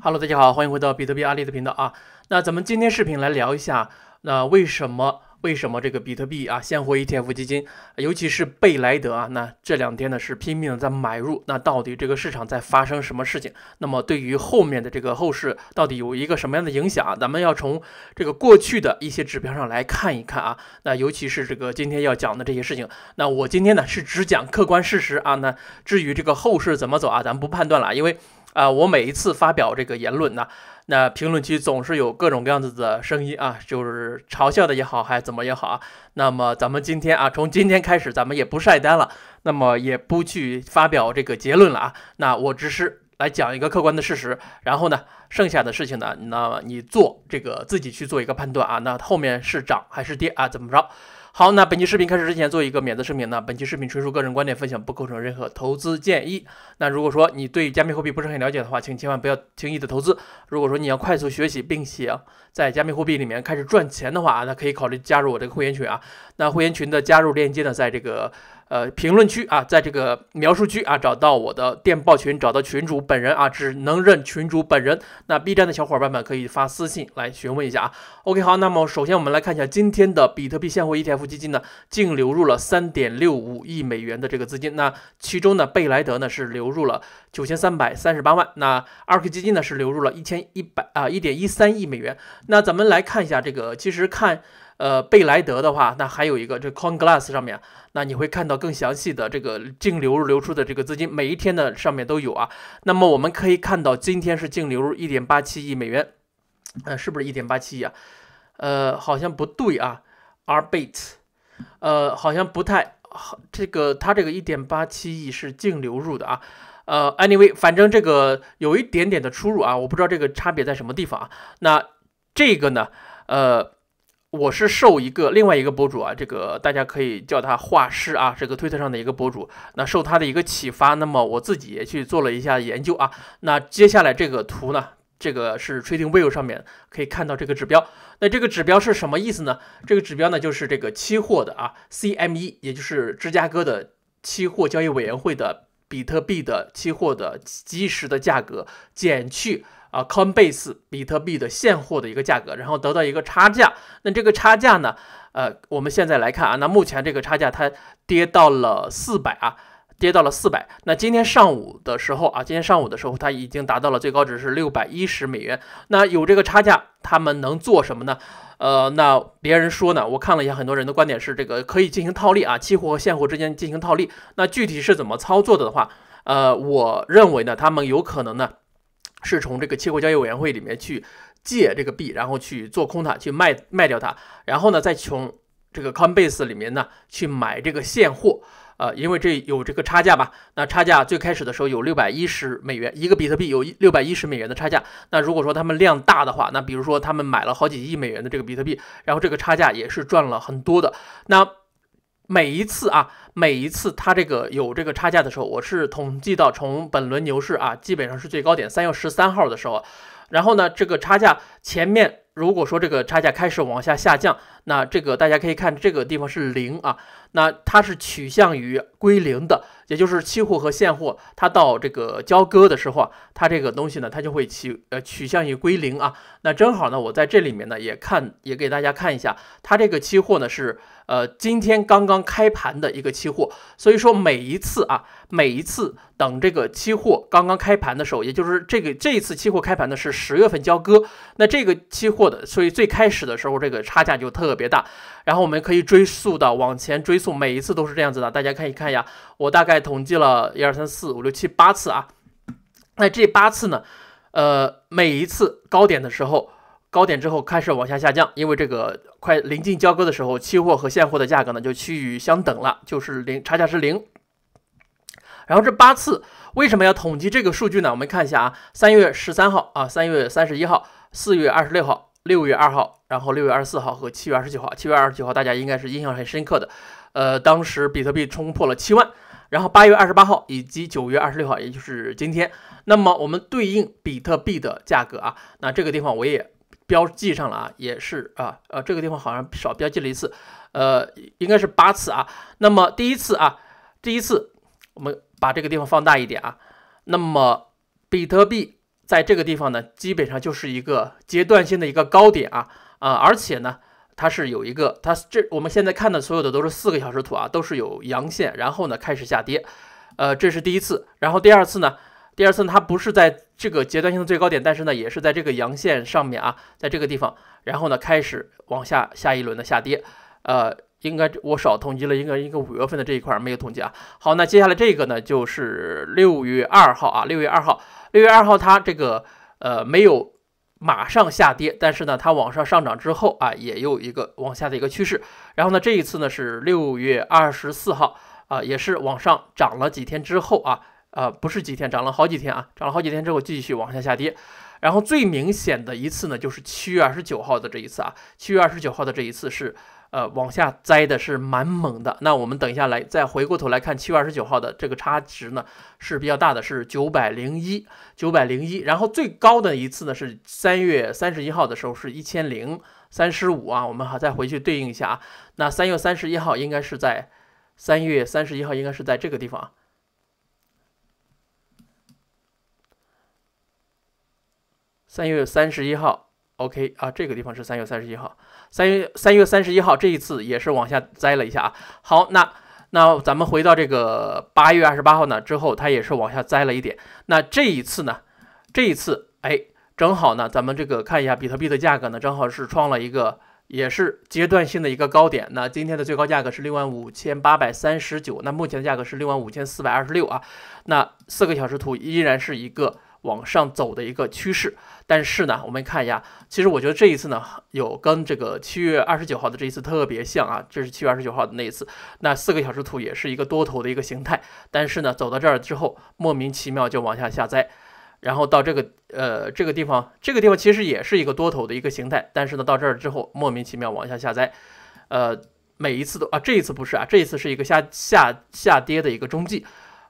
Hello，大家好，欢迎回到比特币阿丽的频道啊。那咱们今天视频来聊一下，那为什么为什么这个比特币啊，现货 ETF 基金，尤其是贝莱德啊，那这两天呢是拼命的在买入，那到底这个市场在发生什么事情？那么对于后面的这个后市，到底有一个什么样的影响？咱们要从这个过去的一些指标上来看一看啊。那尤其是这个今天要讲的这些事情，那我今天呢是只讲客观事实啊。那至于这个后市怎么走啊，咱们不判断了，因为。啊，我每一次发表这个言论呢，那评论区总是有各种各样子的声音啊，就是嘲笑的也好，还是怎么也好啊。那么咱们今天啊，从今天开始，咱们也不晒单了，那么也不去发表这个结论了啊。那我只是来讲一个客观的事实，然后呢，剩下的事情呢，那么你做这个自己去做一个判断啊。那后面是涨还是跌啊？怎么着？好，那本期视频开始之前做一个免责声明呢。本期视频纯属个人观点分享，不构成任何投资建议。那如果说你对加密货币不是很了解的话，请千万不要轻易的投资。如果说你要快速学习，并且。在加密货币里面开始赚钱的话，那可以考虑加入我这个会员群啊。那会员群的加入链接呢，在这个呃评论区啊，在这个描述区啊，找到我的电报群，找到群主本人啊，只能认群主本人。那 B 站的小伙伴们可以发私信来询问一下啊。OK，好，那么首先我们来看一下今天的比特币现货 ETF 基金呢，净流入了三点六五亿美元的这个资金。那其中呢，贝莱德呢是流入了九千三百三十八万，那 ARK 基金呢是流入了一千一百啊一点一三亿美元。那咱们来看一下这个，其实看，呃，贝莱德的话，那还有一个这 c o n Glass 上面，那你会看到更详细的这个净流入流出的这个资金，每一天的上面都有啊。那么我们可以看到今天是净流入一点八七亿美元，呃，是不是一点八七亿啊？呃，好像不对啊 r b i t 呃，好像不太好，这个它这个一点八七亿是净流入的啊，呃，Anyway，反正这个有一点点的出入啊，我不知道这个差别在什么地方啊，那。这个呢，呃，我是受一个另外一个博主啊，这个大家可以叫他画师啊，这个推特上的一个博主，那受他的一个启发，那么我自己也去做了一下研究啊。那接下来这个图呢，这个是 TradingView 上面可以看到这个指标，那这个指标是什么意思呢？这个指标呢就是这个期货的啊，CME 也就是芝加哥的期货交易委员会的比特币的期货的即时的价格减去。啊，Coinbase 比特币的现货的一个价格，然后得到一个差价。那这个差价呢？呃，我们现在来看啊，那目前这个差价它跌到了四百啊，跌到了四百。那今天上午的时候啊，今天上午的时候它已经达到了最高值是六百一十美元。那有这个差价，他们能做什么呢？呃，那别人说呢，我看了一下很多人的观点是这个可以进行套利啊，期货和现货之间进行套利。那具体是怎么操作的话，呃，我认为呢，他们有可能呢。是从这个期货交易委员会里面去借这个币，然后去做空它，去卖卖掉它，然后呢，再从这个 Coinbase 里面呢去买这个现货，啊，因为这有这个差价吧。那差价最开始的时候有六百一十美元一个比特币，有六百一十美元的差价。那如果说他们量大的话，那比如说他们买了好几亿美元的这个比特币，然后这个差价也是赚了很多的。那每一次啊，每一次它这个有这个差价的时候，我是统计到从本轮牛市啊，基本上是最高点三月十三号的时候，然后呢，这个差价前面如果说这个差价开始往下下降。那这个大家可以看这个地方是零啊，那它是取向于归零的，也就是期货和现货，它到这个交割的时候啊，它这个东西呢，它就会取呃取向于归零啊。那正好呢，我在这里面呢也看也给大家看一下，它这个期货呢是呃今天刚刚开盘的一个期货，所以说每一次啊，每一次等这个期货刚刚开盘的时候，也就是这个这一次期货开盘的是十月份交割，那这个期货的，所以最开始的时候这个差价就特。别大，然后我们可以追溯的往前追溯，每一次都是这样子的，大家可以看一下，我大概统计了一二三四五六七八次啊。那这八次呢，呃，每一次高点的时候，高点之后开始往下下降，因为这个快临近交割的时候，期货和现货的价格呢就趋于相等了，就是零差价是零。然后这八次为什么要统计这个数据呢？我们看一下啊，三月十三号啊，三月三十一号，四月二十六号。六月二号，然后六月二十四号和七月二十九号，七月二十九号大家应该是印象很深刻的，呃，当时比特币冲破了七万，然后八月二十八号以及九月二十六号，也就是今天，那么我们对应比特币的价格啊，那这个地方我也标记上了啊，也是啊，呃，这个地方好像少标记了一次，呃，应该是八次啊，那么第一次啊，第一次我们把这个地方放大一点啊，那么比特币。在这个地方呢，基本上就是一个阶段性的一个高点啊啊，而且呢，它是有一个，它这我们现在看的所有的都是四个小时图啊，都是有阳线，然后呢开始下跌，呃，这是第一次，然后第二次呢，第二次它不是在这个阶段性的最高点，但是呢也是在这个阳线上面啊，在这个地方，然后呢开始往下下一轮的下跌，呃。应该我少统计了，应该一个五月份的这一块没有统计啊。好，那接下来这个呢，就是六月二号啊，六月二号，六月二号它这个呃没有马上下跌，但是呢它往上上涨之后啊，也有一个往下的一个趋势。然后呢这一次呢是六月二十四号啊，也是往上涨了几天之后啊，呃不是几天，涨了好几天啊，涨了好几天之后继续往下下跌。然后最明显的一次呢，就是七月二十九号的这一次啊。七月二十九号的这一次是，呃，往下栽的是蛮猛的。那我们等一下来再回过头来看七月二十九号的这个差值呢是比较大的，是九百零一，九百零一。然后最高的一次呢是三月三十一号的时候是一千零三十五啊。我们好再回去对应一下啊。那三月三十一号应该是在三月三十一号应该是在这个地方啊。三月三十一号，OK 啊，这个地方是三月三十一号。三月三月三十一号，这一次也是往下栽了一下啊。好，那那咱们回到这个八月二十八号呢，之后它也是往下栽了一点。那这一次呢，这一次哎，正好呢，咱们这个看一下比特币的价格呢，正好是创了一个也是阶段性的一个高点。那今天的最高价格是六万五千八百三十九，那目前的价格是六万五千四百二十六啊。那四个小时图依然是一个。往上走的一个趋势，但是呢，我们看一下，其实我觉得这一次呢，有跟这个七月二十九号的这一次特别像啊，这是七月二十九号的那一次，那四个小时图也是一个多头的一个形态，但是呢，走到这儿之后，莫名其妙就往下下栽，然后到这个呃这个地方，这个地方其实也是一个多头的一个形态，但是呢，到这儿之后，莫名其妙往下下栽，呃，每一次都啊，这一次不是啊，这一次是一个下下下跌的一个中继。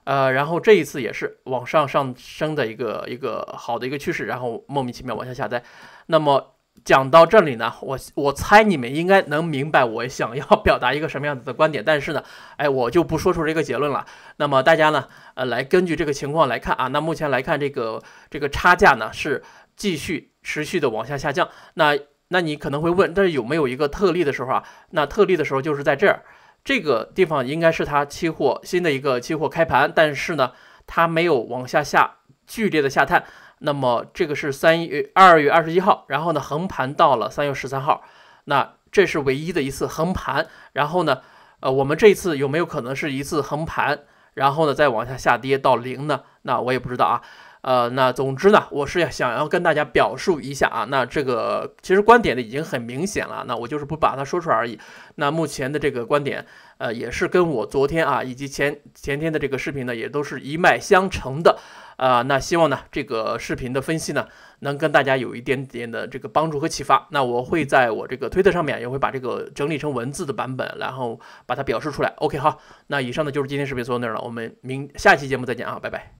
呃，然后这一次也是往上上升的一个一个好的一个趋势，然后莫名其妙往下下跌。那么讲到这里呢，我我猜你们应该能明白我想要表达一个什么样子的观点，但是呢，哎，我就不说出这个结论了。那么大家呢，呃，来根据这个情况来看啊，那目前来看，这个这个差价呢是继续持续的往下下降。那那你可能会问，但是有没有一个特例的时候啊？那特例的时候就是在这儿。这个地方应该是它期货新的一个期货开盘，但是呢，它没有往下下剧烈的下探。那么这个是三月二月二十一号，然后呢横盘到了三月十三号，那这是唯一的一次横盘。然后呢，呃，我们这次有没有可能是一次横盘，然后呢再往下下跌到零呢？那我也不知道啊。呃，那总之呢，我是要想要跟大家表述一下啊，那这个其实观点呢已经很明显了，那我就是不把它说出来而已。那目前的这个观点，呃，也是跟我昨天啊以及前前天的这个视频呢，也都是一脉相承的啊。那希望呢，这个视频的分析呢，能跟大家有一点点的这个帮助和启发。那我会在我这个推特上面也会把这个整理成文字的版本，然后把它表示出来。OK，好，那以上呢就是今天视频所有内容了，我们明下期节目再见啊，拜拜。